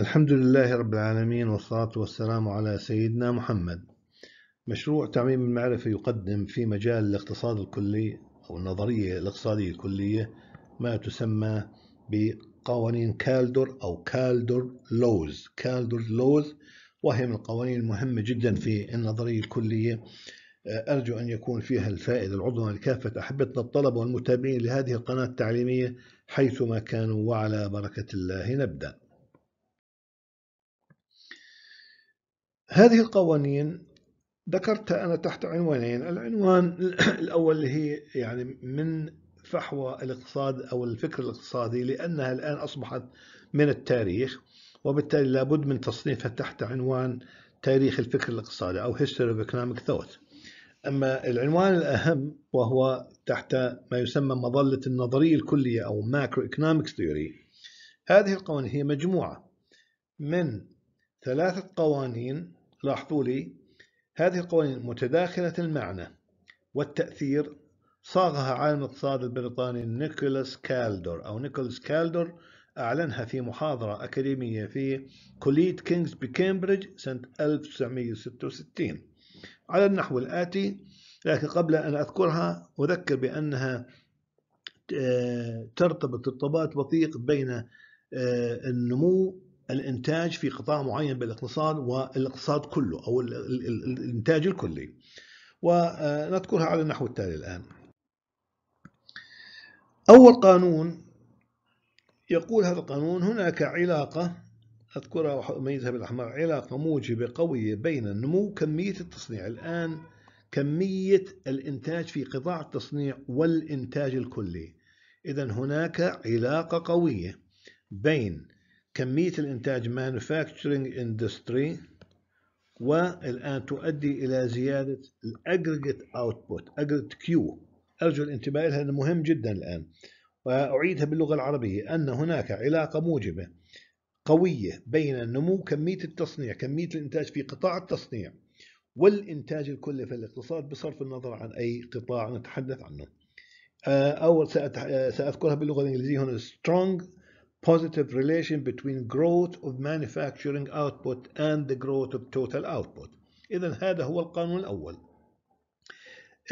الحمد لله رب العالمين والصلاة والسلام على سيدنا محمد مشروع تعميم المعرفة يقدم في مجال الاقتصاد الكلي أو النظرية الاقتصادية الكلية ما تسمى بقوانين كالدور أو كالدور لوز كالدور لوز وهي من القوانين المهمة جدا في النظرية الكلية أرجو أن يكون فيها الفائدة العظمى لكافة أحبتنا الطلبة والمتابعين لهذه القناة التعليمية حيثما كانوا وعلى بركة الله نبدأ هذه القوانين ذكرتها أنا تحت عنوانين العنوان الأول اللي هي يعني من فحوى الاقتصاد أو الفكر الاقتصادي لأنها الآن أصبحت من التاريخ وبالتالي لابد من تصنيفها تحت عنوان تاريخ الفكر الاقتصادي أو History of Economic Thought أما العنوان الأهم وهو تحت ما يسمى مظلة النظرية الكلية أو Macro Economics Theory هذه القوانين هي مجموعة من ثلاثة قوانين لاحظوا لي هذه القوانين متداخلة المعنى والتأثير صاغها عالم الاقتصاد البريطاني نيكولاس كالدور أو نيكولاس كالدور أعلنها في محاضرة أكاديمية في كلية كينجز بكامبريدج سنة 1966 على النحو الآتي لكن قبل أن أذكرها أذكر بأنها آه، ترتبط ارتباط وثيق بين آه، النمو الانتاج في قطاع معين بالاقتصاد والاقتصاد كله او الانتاج الكلي ونذكرها آه، على النحو التالي الان اول قانون يقول هذا القانون هناك علاقه أذكرها وأميزها بالأحمر علاقة موجبة قوية بين نمو كمية التصنيع الآن كمية الإنتاج في قطاع التصنيع والإنتاج الكلي إذا هناك علاقة قوية بين كمية الإنتاج manufacturing industry والآن تؤدي إلى زيادة الأجريجيت أوتبوت أجريجيت كيو أرجو الانتباه لها لأنه مهم جدا الآن وأعيدها باللغة العربية أن هناك علاقة موجبة قوية بين نمو كمية التصنيع كمية الإنتاج في قطاع التصنيع والإنتاج الكلي في الاقتصاد بصرف النظر عن أي قطاع نتحدث عنه آه، أول آه، سأذكرها باللغة الإنجليزية هنا strong positive relation between growth of manufacturing output and the growth of total output إذا هذا هو القانون الأول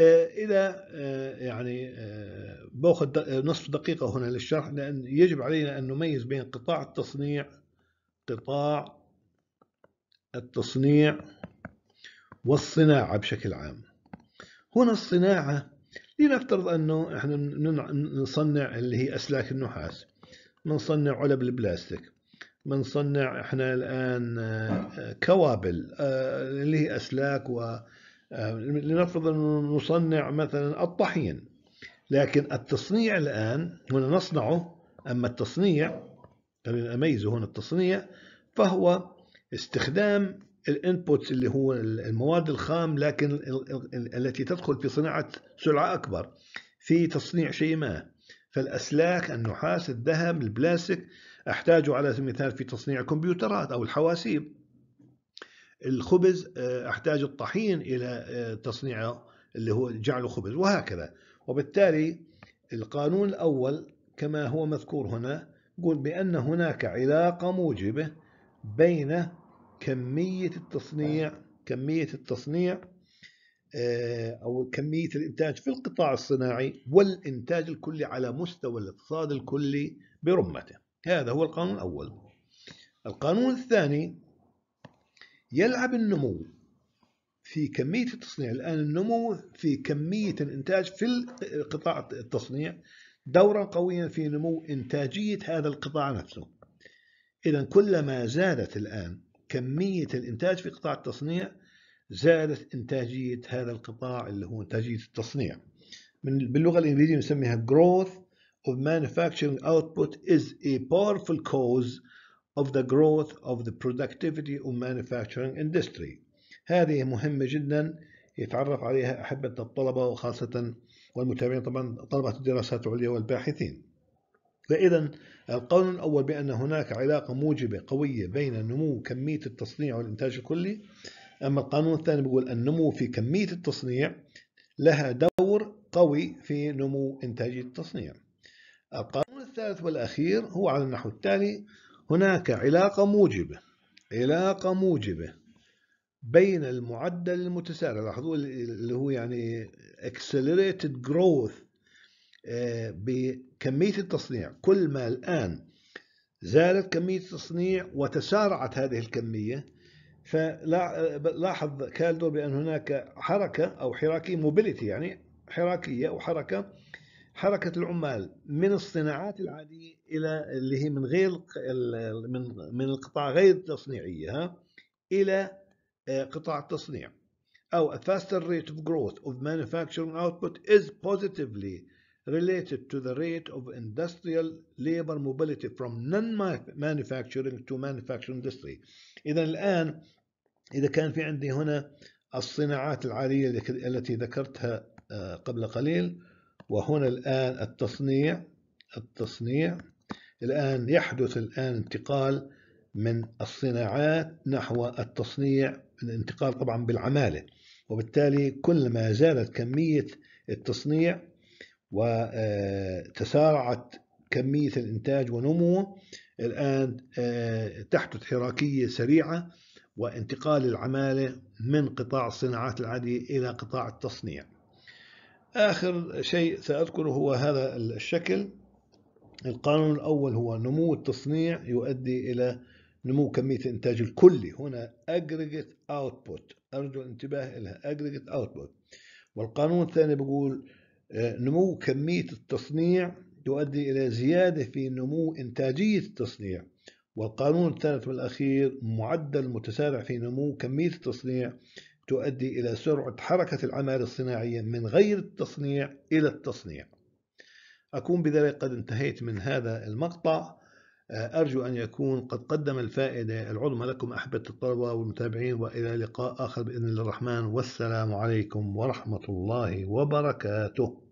آه، إذا آه، يعني آه، باخذ نصف دقيقة هنا للشرح لأن يجب علينا أن نميز بين قطاع التصنيع قطاع التصنيع والصناعة بشكل عام هنا الصناعة لنفترض أنه إحنا نصنع اللي هي أسلاك النحاس بنصنع علب البلاستيك بنصنع احنا الان آه، آه. آه، كوابل اللي هي اسلاك و لنفرض انه نصنع مثلا الطحين لكن التصنيع الان هنا نصنعه اما التصنيع خلينا اميزه هنا التصنيع فهو استخدام الانبوتس اللي هو المواد الخام لكن التي تدخل في صناعه سرعه اكبر في تصنيع شيء ما فالأسلاك النحاس الذهب البلاستيك أحتاجه على سبيل المثال في تصنيع الكمبيوترات أو الحواسيب الخبز آه، أحتاج الطحين إلى آه، تصنيعه اللي هو جعله خبز وهكذا وبالتالي القانون الأول كما هو مذكور هنا يقول بأن هناك علاقة موجبة بين كمية التصنيع كمية التصنيع آه، أو كمية الإنتاج في القطاع الصناعي والإنتاج الكلي على مستوى الاقتصاد الكلي برمته هذا هو القانون الأول القانون الثاني يلعب النمو في كمية التصنيع الآن النمو في كمية الإنتاج في قطاع التصنيع دورا قويا في نمو إنتاجية هذا القطاع نفسه إذا كلما زادت الآن كمية الإنتاج في قطاع التصنيع زادت إنتاجية هذا القطاع اللي هو إنتاجية التصنيع من باللغة الإنجليزية نسميها growth of manufacturing output is a powerful cause of the growth of the productivity of manufacturing industry هذه مهمة جدا يتعرف عليها أحبة الطلبة وخاصة والمتابعين طبعا طلبة الدراسات العليا والباحثين فإذا القول الأول بأن هناك علاقة موجبة قوية بين نمو كمية التصنيع والإنتاج الكلي أما القانون الثاني بيقول النمو في كمية التصنيع لها دور قوي في نمو إنتاجية التصنيع القانون الثالث والأخير هو على النحو التالي هناك علاقة موجبة علاقة موجبة بين المعدل المتسارع لاحظوا اللي هو يعني accelerated growth آه، بكمية التصنيع كل ما الآن زالت كمية التصنيع وتسارعت هذه الكمية فلاحظ كالدو بأن هناك حركة أو حراكي موبيليتي يعني حراكية أو حركة حركة العمال من الصناعات العادية إلى اللي هي من غير من من القطاع غير التصنيعية ها إلى آه، قطاع التصنيع أو a faster rate of growth of manufacturing output is positively related to the rate of industrial labor mobility from non-manufacturing to manufacturing industry. إذا الآن إذا كان في عندي هنا الصناعات العالية التي ذكرتها آه، قبل قليل وهنا الآن التصنيع التصنيع الآن يحدث الآن انتقال من الصناعات نحو التصنيع الانتقال طبعا بالعمالة وبالتالي كلما زادت كمية التصنيع وتسارعت آه، كمية الإنتاج ونموه الآن آه، تحدث حراكية سريعة وانتقال العمالة من قطاع الصناعات العادية إلى قطاع التصنيع آخر شيء سأذكره هو هذا الشكل القانون الأول هو نمو التصنيع يؤدي إلى نمو كمية الإنتاج الكلي هنا اجريجيت اوتبوت، أرجو الانتباه لها اجريجيت اوتبوت. والقانون الثاني بيقول آه، نمو كمية التصنيع يؤدي إلى زيادة في نمو إنتاجية التصنيع والقانون الثالث والأخير معدل متسارع في نمو كمية التصنيع تؤدي إلى سرعة حركة العمالة الصناعية من غير التصنيع إلى التصنيع أكون بذلك قد انتهيت من هذا المقطع آه، أرجو أن يكون قد قدم الفائدة العظمى لكم أحبة الطلبة والمتابعين وإلى لقاء آخر بإذن الله الرحمن والسلام عليكم ورحمة الله وبركاته